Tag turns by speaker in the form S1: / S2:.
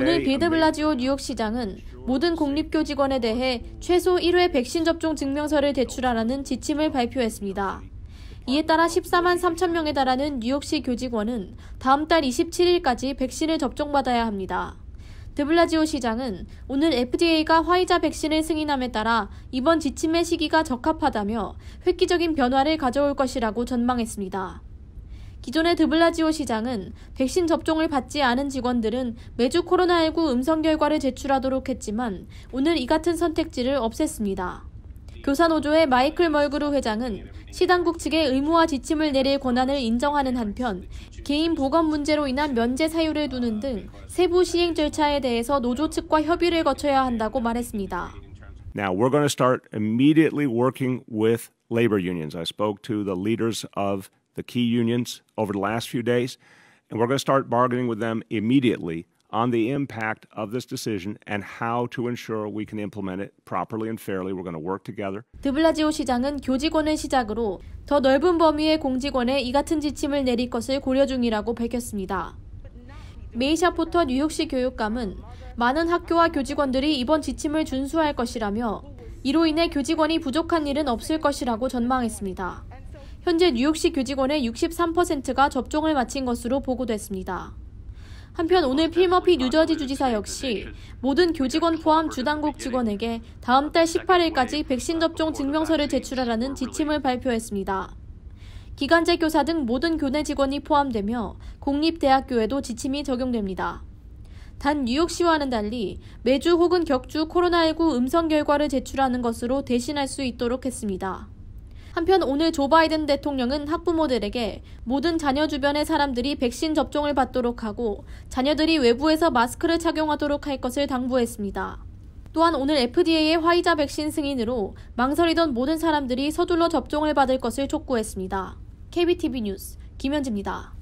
S1: 오늘 비드블라지오
S2: 뉴욕시장은 모든 공립교 직원에 대해 최소 1회 백신 접종 증명서를 제출하라는 지침을 발표했습니다. 이에 따라 14만 3천 명에 달하는 뉴욕시 교직원은 다음 달 27일까지 백신을 접종받아야 합니다. 드블라지오 시장은 오늘 FDA가 화이자 백신을 승인함에 따라 이번 지침의 시기가 적합하다며 획기적인 변화를 가져올 것이라고 전망했습니다. 기존의 드블라지오 시장은 백신 접종을 받지 않은 직원들은 매주 코로나19 음성 결과를 제출하도록 했지만 오늘 이 같은 선택지를 없앴습니다. 교사노조의 마이클 멀그루 회장은 시당국 측의 의무와 지침을 내릴 권한을 인정하는 한편 개인 보건 문제로 인한 면제 사유를 두는 등 세부 시행 절차에 대해서 노조 측과 협의를 거쳐야 한다고 말했습니다.
S1: Now we're going to start immediately working with labor unions. I spoke to the leaders of the key unions over the last few days, and we're going to start bargaining with them immediately on the impact of this decision and how to ensure we can implement it properly and fairly. We're going to work together.
S2: 드블라지오 시장은 교직원을 시작으로 더 넓은 범위의 공직원에 이 같은 지침을 내릴 것을 고려 중이라고 밝혔습니다. 메이샤 포터 뉴욕시 교육감은 많은 학교와 교직원들이 이번 지침을 준수할 것이라며 이로 인해 교직원이 부족한 일은 없을 것이라고 전망했습니다. 현재 뉴욕시 교직원의 63%가 접종을 마친 것으로 보고됐습니다. 한편 오늘 필머피 뉴저지 주지사 역시 모든 교직원 포함 주당국 직원에게 다음 달 18일까지 백신 접종 증명서를 제출하라는 지침을 발표했습니다. 기간제 교사 등 모든 교내 직원이 포함되며 공립대학교에도 지침이 적용됩니다. 단 뉴욕시와는 달리 매주 혹은 격주 코로나19 음성 결과를 제출하는 것으로 대신할 수 있도록 했습니다. 한편 오늘 조 바이든 대통령은 학부모들에게 모든 자녀 주변의 사람들이 백신 접종을 받도록 하고 자녀들이 외부에서 마스크를 착용하도록 할 것을 당부했습니다. 또한 오늘 FDA의 화이자 백신 승인으로 망설이던 모든 사람들이 서둘러 접종을 받을 것을 촉구했습니다. KBTV 뉴스 김현지입니다.